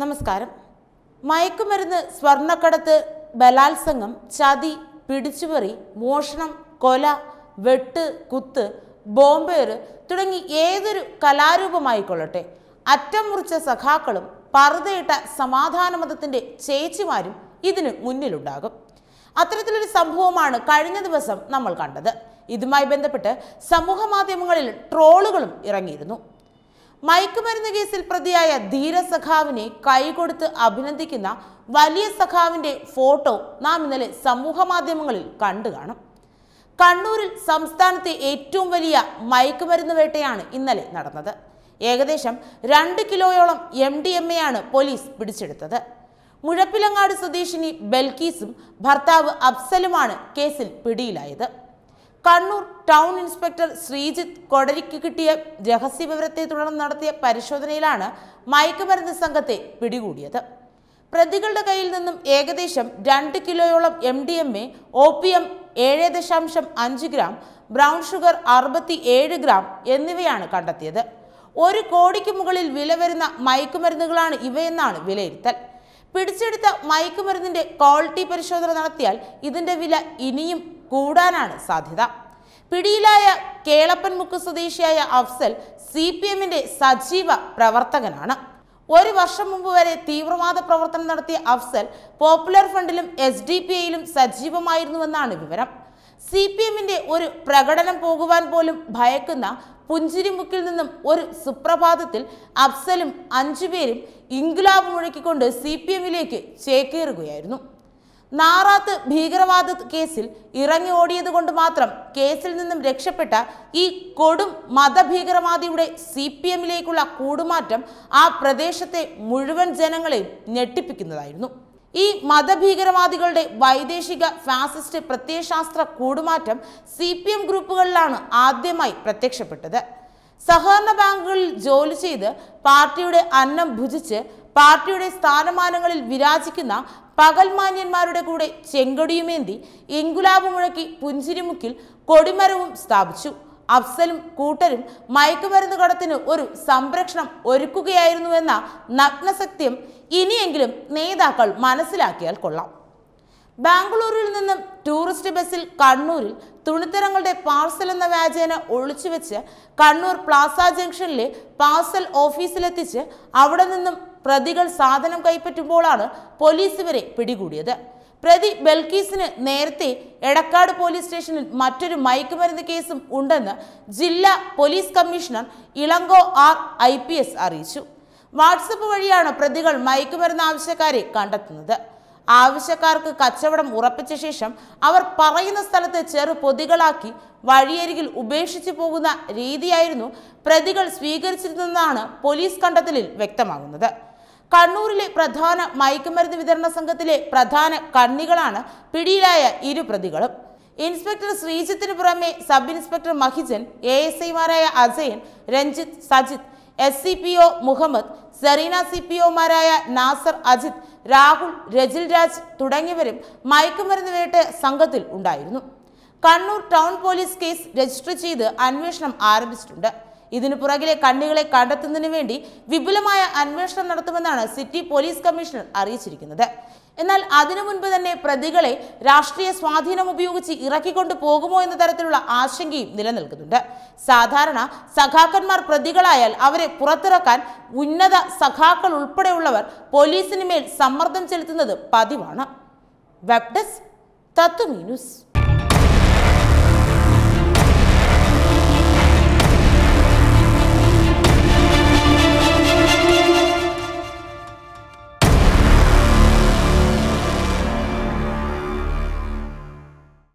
നമസ്കാരം മയക്കുമരുന്ന് സ്വർണ്ണക്കടത്ത് ബലാത്സംഗം ചതി പിടിച്ചുപറി മോഷണം കൊല വെട്ട് കുത്ത് ബോംബേർ തുടങ്ങി ഏതൊരു കലാരൂപമായിക്കൊള്ളട്ടെ അറ്റം മുറിച്ച സഖാക്കളും പറുതയിട്ട മതത്തിൻ്റെ ചേച്ചിമാരും ഇതിന് മുന്നിലുണ്ടാകും അത്തരത്തിലൊരു സംഭവമാണ് കഴിഞ്ഞ ദിവസം നമ്മൾ കണ്ടത് ഇതുമായി ബന്ധപ്പെട്ട് സമൂഹ മാധ്യമങ്ങളിൽ ട്രോളുകളും ഇറങ്ങിയിരുന്നു മയക്കുമരുന്ന് കേസിൽ പ്രതിയായ ധീര സഖാവിനെ കൈകൊടുത്ത് അഭിനന്ദിക്കുന്ന വലിയ സഖാവിന്റെ ഫോട്ടോ നാം ഇന്നലെ സമൂഹ മാധ്യമങ്ങളിൽ കണ്ടു കാണും കണ്ണൂരിൽ സംസ്ഥാനത്തെ ഏറ്റവും വലിയ മയക്കുമരുന്ന് വേട്ടയാണ് ഇന്നലെ നടന്നത് ഏകദേശം രണ്ട് കിലോയോളം എം ഡി എം എയാണ് പോലീസ് പിടിച്ചെടുത്തത് മുഴപ്പിലങ്ങാട് സ്വദേശിനി ബൽക്കീസും ഭർത്താവ് അഫ്സലുമാണ് കേസിൽ പിടിയിലായത് കണ്ണൂർ ടൗൺ ഇൻസ്പെക്ടർ ശ്രീജിത്ത് കൊടരിക്ക് കിട്ടിയ രഹസ്യവിവരത്തെ തുടർന്ന് നടത്തിയ പരിശോധനയിലാണ് മയക്കുമരുന്ന് സംഘത്തെ പിടികൂടിയത് പ്രതികളുടെ കയ്യിൽ നിന്നും ഏകദേശം രണ്ട് കിലോയോളം M D M A O P M ഏഴ് ദശാംശം അഞ്ച് ഗ്രാം ബ്രൗൺ ഷുഗർ അറുപത്തി ഏഴ് ഗ്രാം എന്നിവയാണ് കണ്ടെത്തിയത് ഒരു കോടിക്ക് മുകളിൽ വില വരുന്ന മയക്കുമരുന്നുകളാണ് ഇവയെന്നാണ് വിലയിരുത്തൽ പിടിച്ചെടുത്ത മയക്കുമരുന്നിന്റെ ക്വാളിറ്റി പരിശോധന നടത്തിയാൽ ഇതിന്റെ വില ഇനിയും കൂടാനാണ് സാധ്യത പിടിയിലായ മുക്ക് സ്വദേശിയായ അഫ്സൽ സി പി എമ്മിന്റെ സജീവ പ്രവർത്തകനാണ് ഒരു വർഷം മുമ്പ് വരെ തീവ്രവാദ പ്രവർത്തനം നടത്തിയ അഫ്സൽ പോപ്പുലർ ഫ്രണ്ടിലും എസ് ഡി പി ഐയിലും സജീവമായിരുന്നുവെന്നാണ് വിവരം സി പി എമ്മിന്റെ ഒരു പ്രകടനം പോകുവാൻ പോലും ഭയക്കുന്ന പുഞ്ചിരിമുക്കിൽ നിന്നും ഒരു സുപ്രഭാതത്തിൽ അഫ്സലും അഞ്ചുപേരും ഇൻകുലാബ് മുഴക്കിക്കൊണ്ട് സി പി എമ്മിലേക്ക് ചേക്കേറുകയായിരുന്നു നാറാത്ത് ഭീകരവാദ കേസിൽ ഇറങ്ങി ഓടിയത് കൊണ്ട് മാത്രം കേസിൽ നിന്നും രക്ഷപ്പെട്ട ഈ കൊടും മതഭീകരവാദിയുടെ സി പി എമ്മിലേക്കുള്ള കൂടുമാറ്റം ആ പ്രദേശത്തെ മുഴുവൻ ജനങ്ങളെയും ഞെട്ടിപ്പിക്കുന്നതായിരുന്നു ഈ മതഭീകരവാദികളുടെ വൈദേശിക ഫാസിസ്റ്റ് പ്രത്യയശാസ്ത്ര കൂടുമാറ്റം സി പി എം ഗ്രൂപ്പുകളിലാണ് ആദ്യമായി പ്രത്യക്ഷപ്പെട്ടത് സഹകരണ ബാങ്കുകളിൽ ജോലി ചെയ്ത് പാർട്ടിയുടെ അന്നം ഭുജിച്ച് പാർട്ടിയുടെ സ്ഥാനമാനങ്ങളിൽ വിരാജിക്കുന്ന പകൽമാന്യന്മാരുടെ കൂടെ ചെങ്കൊടിയുമേന്തി ഇൻകുലാബ് മുഴക്കി പുഞ്ചിരിമുക്കിൽ കൊടിമരവും സ്ഥാപിച്ചു അഫ്സലും കൂട്ടരും മയക്കുമരുന്ന് കടത്തിന് ഒരു സംരക്ഷണം ഒരുക്കുകയായിരുന്നുവെന്ന നഗ്നസത്യം ഇനിയെങ്കിലും നേതാക്കൾ മനസ്സിലാക്കിയാൽ കൊള്ളാം ബാംഗ്ലൂരിൽ നിന്നും ടൂറിസ്റ്റ് ബസ്സിൽ കണ്ണൂരിൽ തുണിത്തരങ്ങളുടെ പാർസൽ എന്ന വ്യാജേന ഒളിച്ചുവെച്ച് കണ്ണൂർ പ്ലാസ ജംഗ്ഷനിലെ പാർസൽ ഓഫീസിലെത്തിച്ച് അവിടെ നിന്നും പ്രതികൾ സാധനം കൈപ്പറ്റുമ്പോഴാണ് പോലീസ് ഇവരെ പിടികൂടിയത് പ്രതി ബൽക്കീസിന് നേരത്തെ എടക്കാട് പോലീസ് സ്റ്റേഷനിൽ മറ്റൊരു മയക്കുമരുന്ന് കേസും ഉണ്ടെന്ന് ജില്ലാ police commissioner Ilango R I അറിയിച്ചു വാട്സപ്പ് വഴിയാണ് പ്രതികൾ മയക്കുമരുന്ന് ആവശ്യക്കാരെ കണ്ടെത്തുന്നത് ആവശ്യക്കാർക്ക് കച്ചവടം ഉറപ്പിച്ച ശേഷം അവർ പറയുന്ന സ്ഥലത്ത് ചെറു പൊതികളാക്കി വഴിയരികിൽ ഉപേക്ഷിച്ചു പോകുന്ന രീതിയായിരുന്നു പ്രതികൾ സ്വീകരിച്ചിരുന്നതെന്നാണ് പോലീസ് കണ്ടെത്തലിൽ വ്യക്തമാകുന്നത് കണ്ണൂരിലെ പ്രധാന മയക്കുമരുന്ന് വിതരണ സംഘത്തിലെ പ്രധാന കണ്ണികളാണ് പിടിയിലായ ഇരു പ്രതികളും ഇൻസ്പെക്ടർ ശ്രീജിത്തിന് പുറമെ sub inspector Mahijan A S ഐമാരായ Ajayan Ranjith Sajith S C P O Muhammad Sereena C P ഒമാരായ നാസർ അജിത് രാഹുൽ രജിൽ രാജ് തുടങ്ങിയവരും മയക്കുമരുന്ന് വേട്ട് സംഘത്തിൽ ഉണ്ടായിരുന്നു Kannur town police case register ചെയ്ത് അന്വേഷണം ആരംഭിച്ചിട്ടുണ്ട് ഇതിനു പുറകിലെ കണ്ണികളെ കണ്ടെത്തുന്നതിന് വേണ്ടി വിപുലമായ അന്വേഷണം നടത്തുമെന്നാണ് സിറ്റി പോലീസ് കമ്മീഷണർ അറിയിച്ചിരിക്കുന്നത് എന്നാൽ അതിനു മുൻപ് തന്നെ പ്രതികളെ രാഷ്ട്രീയ സ്വാധീനം ഉപയോഗിച്ച് ഇറക്കിക്കൊണ്ടു പോകുമോ എന്ന തരത്തിലുള്ള ആശങ്കയും നിലനിൽക്കുന്നുണ്ട് സാധാരണ സഖാക്കന്മാർ പ്രതികളായാൽ അവരെ പുറത്തിറക്കാൻ ഉന്നത സഖാക്കൾ ഉൾപ്പെടെയുള്ളവർ പോലീസിന് മേൽ സമ്മർദ്ദം ചെലുത്തുന്നത് പതിവാണ് വെബ്ഡെസ്ക് ഡെസ്ക് തത്വമീ